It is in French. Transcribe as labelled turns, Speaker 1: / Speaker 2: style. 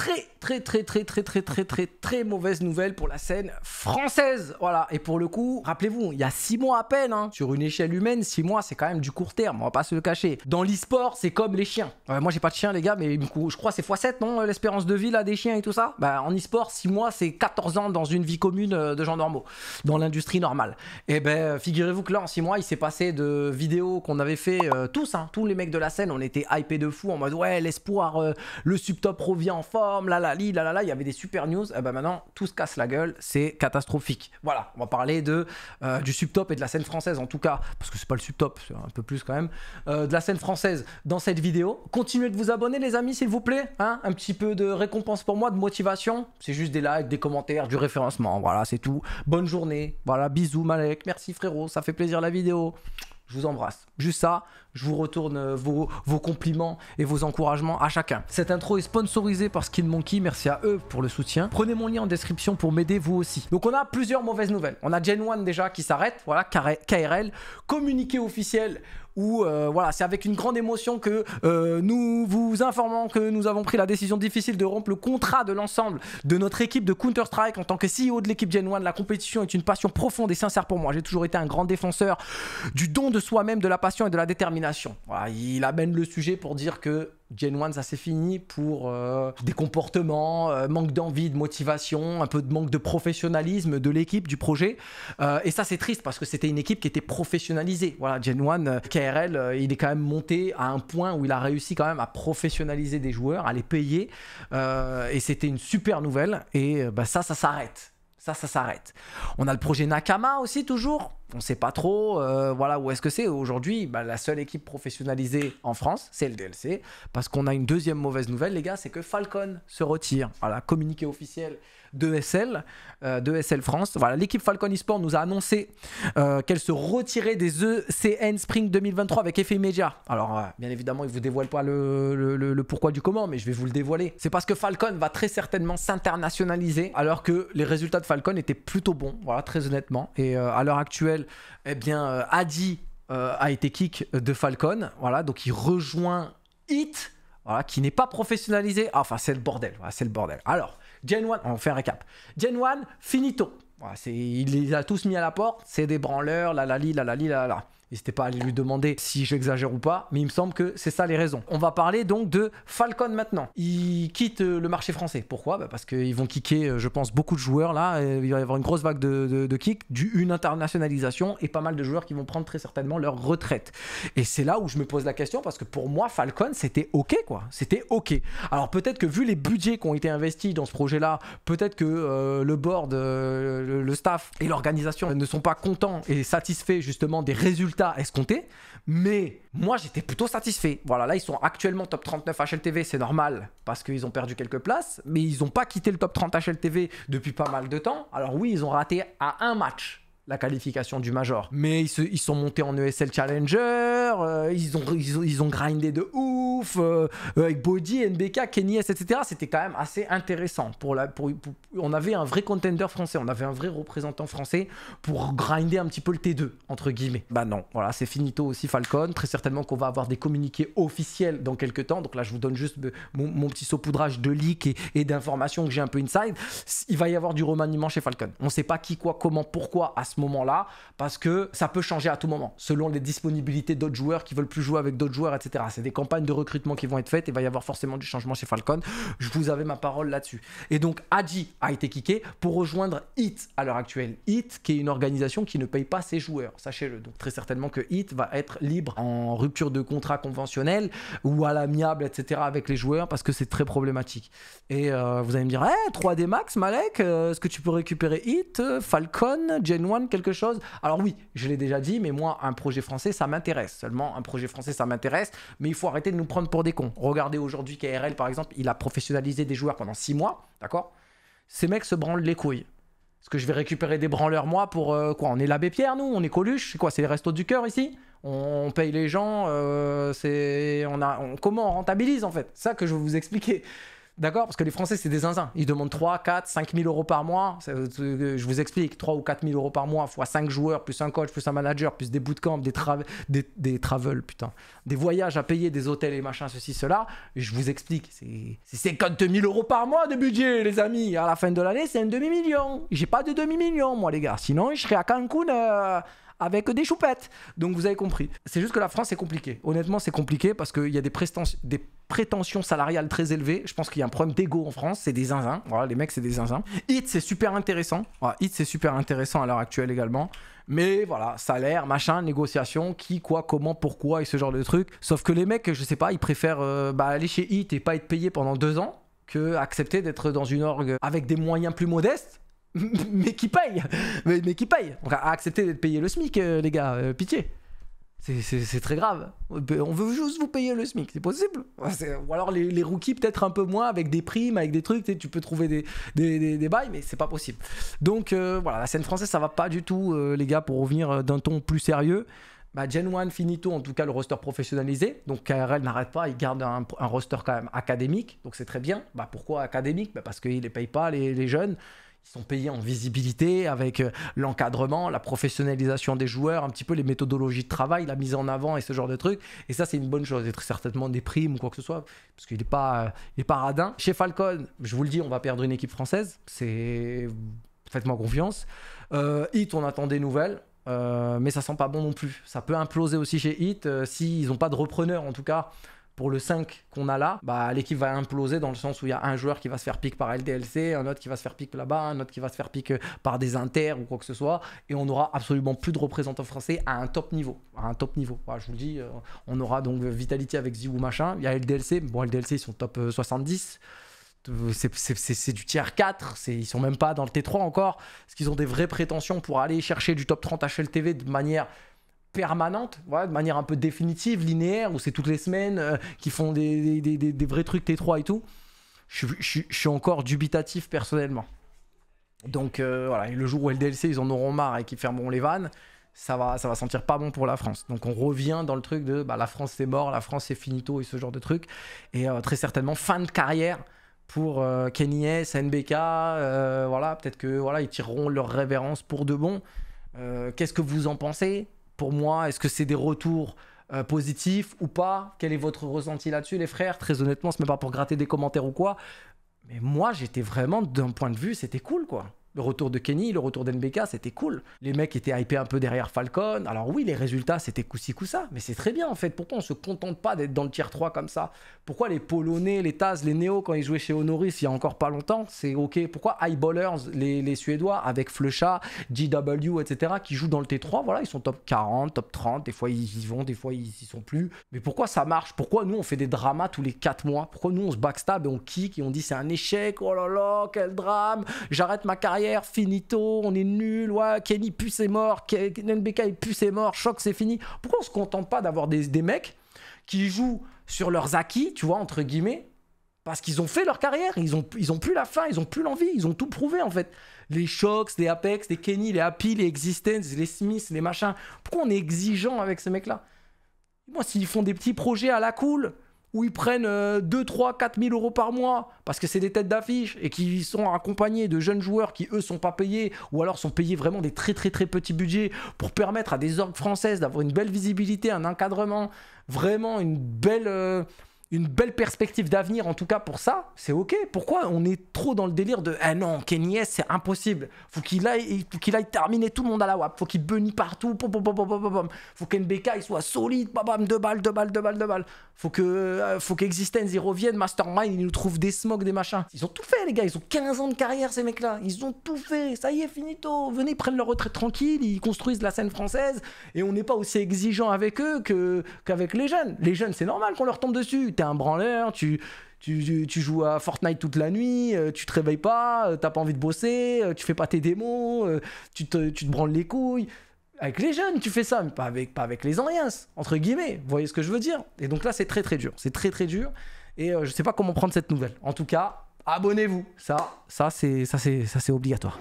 Speaker 1: très très très très très très très très très mauvaise nouvelle pour la scène française. Voilà, et pour le coup, rappelez-vous, il y a six mois à peine, hein, sur une échelle humaine, six mois c'est quand même du court terme, on va pas se le cacher. Dans l'e-sport, c'est comme les chiens. Euh, moi j'ai pas de chien les gars, mais je crois c'est x7 non l'espérance de vie là des chiens et tout ça Bah en e-sport, mois c'est 14 ans dans une vie commune euh, de gens normaux, dans l'industrie normale. Et eh ben euh, figurez-vous que là en six mois il s'est passé de vidéos qu'on avait fait tous, hein. tous les mecs de la scène, on était hypés de fou en mode ouais l'espoir, le subtop revient en force il y avait des super news. Et eh ben maintenant, tout se casse la gueule, c'est catastrophique. Voilà, on va parler de euh, du subtop et de la scène française en tout cas, parce que c'est pas le subtop, c'est un peu plus quand même, euh, de la scène française dans cette vidéo. Continuez de vous abonner les amis, s'il vous plaît, hein, un petit peu de récompense pour moi, de motivation. C'est juste des likes, des commentaires, du référencement. Voilà, c'est tout. Bonne journée. Voilà, bisous Malek, merci frérot, ça fait plaisir la vidéo. Je vous embrasse. Juste ça, je vous retourne euh, vos, compliments et vos encouragements à chacun. Cette intro est sponsorisée par Skin Monkey, merci à eux pour le soutien. Prenez mon lien en description pour m'aider vous aussi. Donc on a plusieurs mauvaises nouvelles. On a Gen 1 déjà qui s'arrête, voilà, KRL, communiqué officiel où euh, voilà, c'est avec une grande émotion que euh, nous vous informons que nous avons pris la décision difficile de rompre le contrat de l'ensemble de notre équipe de Counter-Strike en tant que CEO de l'équipe Gen 1. La compétition est une passion profonde et sincère pour moi. J'ai toujours été un grand défenseur du don de soi-même, de la passion et de la détermination. il amène le sujet pour dire que Gen 1, ça c'est fini pour euh, des comportements, euh, manque d'envie, de motivation, un peu de manque de professionnalisme de l'équipe, du projet. Euh, et ça c'est triste parce que c'était une équipe qui était professionnalisée. Voilà, Gen 1, KRL, il est quand même monté à un point où il a réussi quand même à professionnaliser des joueurs, à les payer. et c'était une super nouvelle. Et bah, ça, ça s'arrête. Ça, ça s'arrête. On a le projet Nakama aussi, toujours. On ne sait pas trop euh, voilà, où est-ce que c'est. Aujourd'hui, bah, la seule équipe professionnalisée en France, c'est le DLC. Parce qu'on a une deuxième mauvaise nouvelle, les gars, c'est que Falcon se retire. Voilà, communiqué officiel de SL, euh, de SL France. Voilà, l'équipe Falcon eSport nous a annoncé euh, qu'elle se retirait des ECN Spring 2023 avec effet immédiat. Alors, euh, bien évidemment, ils vous dévoilent pas le, pourquoi du comment, mais je vais vous le dévoiler. C'est parce que Falcon va très certainement s'internationaliser, alors que les résultats de Falcon étaient plutôt bons, voilà, très honnêtement. Et à l'heure actuelle, eh bien, Adi a été kick de Falcon, voilà, donc il rejoint Hit. Voilà, qui n'est pas professionnalisé. Ah, enfin, c'est le bordel. c'est le bordel. Alors, Gen 1, on fait un récap. Gen 1, finito. il les a tous mis à la porte, c'est des branleurs, la la li, la la la la. N'hésitez pas à aller lui demander si j'exagère ou pas, mais il me semble que c'est ça les raisons. On va parler donc de Falcon maintenant. Il quitte euh, le marché français. Pourquoi bah, Parce qu'ils vont kicker, euh, je pense, beaucoup de joueurs là. Il va y avoir une grosse vague de, de, de une internationalisation et pas mal de joueurs qui vont prendre très certainement leur retraite. Et c'est là où je me pose la question parce que pour moi, Falcon, c'était OK quoi. C'était OK. Alors peut-être que vu les budgets qui ont été investis dans ce projet-là, peut-être que euh, le board, le staff et l'organisation ne sont pas contents et satisfaits justement des résultats escompté. Mais moi, j'étais plutôt satisfait. Voilà, là, ils sont actuellement top 39 HLTV, c'est normal, parce qu'ils ont perdu quelques places, mais ils n'ont pas quitté le top 30 HLTV depuis pas mal de temps. Alors oui, ils ont raté à un match la qualification du Major. Mais ils, se, sont montés en ESL Challenger, euh, ils, ont, ils, ont, grindé de ouf, euh, euh, avec Body, NBK, Kenny S, etc. C'était quand même assez intéressant. Pour la, pour, on avait un vrai contender français, on avait un vrai représentant français pour grinder un petit peu le T2, entre guillemets. Bah non, voilà, c'est finito aussi Falcon. Très certainement qu'on va avoir des communiqués officiels dans quelques temps. Donc là, je vous donne juste mon, petit saupoudrage de leaks et, d'informations que j'ai un peu inside. Il va y avoir du remaniement chez Falcon. On ne sait pas qui, quoi, comment, pourquoi à ce moment-là, parce que ça peut changer à tout moment, selon les disponibilités d'autres joueurs qui veulent plus jouer avec d'autres joueurs, etc. C'est des campagnes de recrutement qui vont être faites, et il va y avoir forcément du changement chez Falcon. Je vous avais ma parole là-dessus. Et donc, Adji a été kické pour rejoindre HIT à l'heure actuelle. HIT, qui est une organisation qui ne paye pas ses joueurs, sachez-le. Donc, très certainement que HIT va être libre en rupture de contrat conventionnel ou à l'amiable, etc., avec les joueurs, parce que c'est très problématique. Et euh, vous allez me dire, hey, eh, 3D Max, Malek, euh, est-ce que tu peux récupérer HIT, euh, Falcon, Gen 1 quelque chose Alors oui, je l'ai déjà dit, mais moi, un projet français, ça m'intéresse. Seulement, un projet français, ça m'intéresse, mais il faut arrêter de nous prendre pour des cons. Regardez aujourd'hui KRL, par exemple, il a professionnalisé des joueurs pendant six mois, d'accord Ces mecs se branlent les couilles. Est-ce que je vais récupérer des branleurs, moi, pour euh, quoi On est l'abbé Pierre, nous On est Coluche C'est quoi C'est les restos du cœur ici on paye les gens, euh, c'est on a comment on rentabilise en fait. Ça que je vais vous expliquer. D'accord Parce que les Français, c'est des zinzins. Ils demandent 3, 4, 5 000 euros par mois. Euh, euh, je vous explique 3 ou 4 000 euros par mois, fois 5 joueurs, plus un coach, plus un manager, plus des bootcamps, des, des, des travels, putain. Des voyages à payer, des hôtels et machin, ceci, cela. je vous explique. C'est 50 000 euros par mois de budget, les amis. À la fin de l'année, c'est un demi-million. J'ai pas de demi-million, moi, les gars. Sinon, je serais à Cancun. Euh, avec des choupettes. Donc vous avez compris. C'est juste que la France, c'est compliqué. Honnêtement, c'est compliqué parce qu'il y a des, des prétentions salariales très élevées. Je pense qu'il y a un problème d'ego en France. C'est des zinzins. Voilà, les mecs, c'est des zinzins. Hit, c'est super intéressant. Voilà, Hit, c'est super intéressant à l'heure actuelle également. Mais voilà, salaire, machin, négociation, qui, quoi, comment, pourquoi et ce genre de trucs. Sauf que les mecs, je sais pas, ils préfèrent euh, bah, aller chez Hit et pas être payé pendant deux ans que accepter d'être dans une orgue avec des moyens plus modestes mais qui paye mais, qui paye On va accepter d'être payé le SMIC, euh, les gars, euh, pitié. C'est très grave. Euh, on veut juste vous payer le SMIC, c'est possible. Ou alors les, rookies, peut-être un peu moins, avec des primes, avec des trucs, tu peux trouver des, bails, mais c'est pas possible. Donc voilà, la scène française, ça va pas du tout, les gars, pour revenir d'un ton plus sérieux. Bah, Gen 1, finito, en tout cas le roster professionnalisé. Donc KRL n'arrête pas, il garde un, roster quand même académique, donc c'est très bien. Bah, pourquoi académique bah, Parce qu'il ne les paye pas, les jeunes. Ils sont payés en visibilité avec euh, l'encadrement, la professionnalisation des joueurs, un petit peu les méthodologies de travail, la mise en avant et ce genre de trucs. Et ça, c'est une bonne chose. Et certainement des primes ou quoi que ce soit, parce qu'il n'est euh, pas, radin. Chez Falcon, je vous le dis, on va perdre une équipe française. C'est. Faites-moi confiance. Euh, Hit, on attend des nouvelles. Euh, mais ça sent pas bon non plus. Ça peut imploser aussi chez Hit s'ils n'ont pas de repreneur en tout cas pour le 5 qu'on a là, bah, l'équipe va imploser dans le sens où il y a un joueur qui va se faire pique par LDLC, un autre qui va se faire pique là-bas, un autre qui va se faire pique par des inters ou quoi que ce soit, et on aura absolument plus de représentants français à un top niveau. À un top niveau. Bah, je vous le dis, euh, on aura donc Vitality avec ZywOo machin, il y a LDLC, bon LDLC ils sont top 70 euh, euh, c'est du tiers 4, ils sont même pas dans le T3 encore, ce qu'ils ont des vraies prétentions pour aller chercher du top 30 HLTV de manière permanente, voilà, de manière un peu définitive, linéaire, où c'est toutes les semaines euh, qui font des, des, vrais trucs T3 et tout, je, suis encore dubitatif personnellement. Donc euh, voilà, le jour où LDLC ils en auront marre et qu'ils fermeront les vannes, ça va, ça va sentir pas bon pour la France. Donc on revient dans le truc de bah, la France c'est mort, la France c'est finito et ce genre de truc. Et euh, très certainement fin de carrière pour Kenny S, NBK, voilà, peut-être que voilà, ils tireront leur révérence pour de bon. Qu'est-ce que vous en pensez pour moi Est-ce que c'est des retours euh, positifs ou pas Quel est votre ressenti là-dessus, les frères Très honnêtement, ce n'est pas pour gratter des commentaires ou quoi. Mais moi, j'étais vraiment, d'un point de vue, c'était cool, quoi. Le retour de Kenny, le retour d'NBK, c'était cool. Les mecs étaient hypés un peu derrière Falcon. Alors oui, les résultats, c'était coussi ça mais c'est très bien en fait. Pourquoi on se contente pas d'être dans le tier 3 comme ça Pourquoi les Polonais, les Taz, les Néo, quand ils jouaient chez Honoris il y a encore pas longtemps, c'est ok Pourquoi Highballers, les, les Suédois, avec Flecha, GW, etc., qui jouent dans le T3, voilà, ils sont top 40, top 30, des fois ils y vont, des fois ils y sont plus. Mais pourquoi ça marche Pourquoi nous on fait des dramas tous les 4 mois Pourquoi nous on se backstab et on kick et on dit c'est un échec, oh là là, quel drame, j'arrête ma carrière finito, on est nul, ouais, Kenny Puce est mort, NBK est Puce mort, Choc c'est fini. Pourquoi on se contente pas d'avoir des, mecs qui jouent sur leurs acquis, tu vois, entre guillemets, parce qu'ils ont fait leur carrière, ils ont, ils ont plus la faim, ils ont plus l'envie, ils ont tout prouvé en fait. Les Chocs, les Apex, les Kenny, les Happy, les Existence, les Smiths, les machins. Pourquoi on est exigeant avec ces mecs-là Moi, s'ils font des petits projets à la cool, où ils prennent 2, 3, 4 000 euros par mois, parce que c'est des têtes d'affiche, et qui sont accompagnés de jeunes joueurs qui, eux, sont pas payés, ou alors sont payés vraiment des très très très petits budgets, pour permettre à des orgues françaises d'avoir une belle visibilité, un encadrement, vraiment une belle... Euh, une belle perspective d'avenir, en tout cas pour ça, c'est ok. Pourquoi on est trop dans le délire de Ah non, S, c'est impossible. Faut qu'il aille, qu'il aille terminer tout le monde à la WAP. Faut qu'il bunny partout. Pom, pom, pom, faut qu'NBK il soit solide. Bam, bam, deux balles, deux balles, deux balles, deux balles. Faut que, euh, faut qu'Existence revienne. Mastermind il nous trouve des smokes, des machins. Ils ont tout fait, les gars. Ils ont 15 ans de carrière, ces mecs-là. Ils ont tout fait. Ça y est, finito. Venez, ils prennent leur retraite tranquille. Ils construisent la scène française. Et on n'est pas aussi exigeant avec eux qu'avec les jeunes. Les jeunes, c'est normal qu'on leur tombe dessus un branleur, tu, tu, tu, joues à Fortnite toute la nuit, euh, tu te réveilles pas, euh, t'as pas envie de bosser, euh, tu fais pas tes démos, tu te, tu te branles les couilles. Avec les jeunes, tu fais ça, mais pas avec, pas avec les anciens, entre guillemets. Vous voyez ce que je veux dire Et donc là, c'est très très dur. C'est très très dur. Et je sais pas comment prendre cette nouvelle. En tout cas, abonnez-vous. Ça, ça c'est, ça ça c'est obligatoire.